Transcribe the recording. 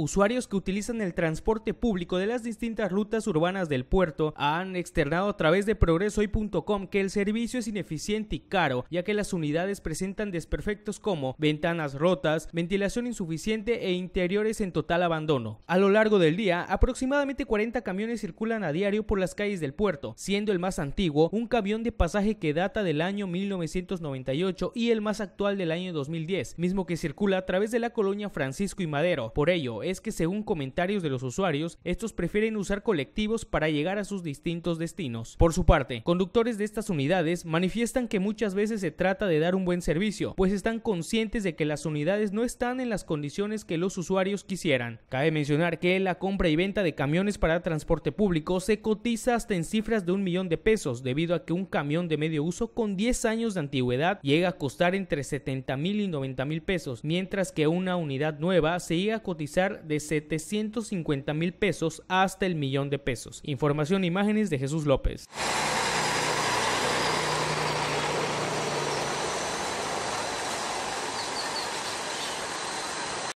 Usuarios que utilizan el transporte público de las distintas rutas urbanas del puerto han externado a través de progresoy.com que el servicio es ineficiente y caro, ya que las unidades presentan desperfectos como ventanas rotas, ventilación insuficiente e interiores en total abandono. A lo largo del día, aproximadamente 40 camiones circulan a diario por las calles del puerto, siendo el más antiguo un camión de pasaje que data del año 1998 y el más actual del año 2010, mismo que circula a través de la colonia Francisco y Madero. Por ello, es que según comentarios de los usuarios, estos prefieren usar colectivos para llegar a sus distintos destinos. Por su parte, conductores de estas unidades manifiestan que muchas veces se trata de dar un buen servicio, pues están conscientes de que las unidades no están en las condiciones que los usuarios quisieran. Cabe mencionar que la compra y venta de camiones para transporte público se cotiza hasta en cifras de un millón de pesos, debido a que un camión de medio uso con 10 años de antigüedad llega a costar entre 70 mil y 90 mil pesos, mientras que una unidad nueva se llega a cotizar de 750 mil pesos hasta el millón de pesos. Información e imágenes de Jesús López.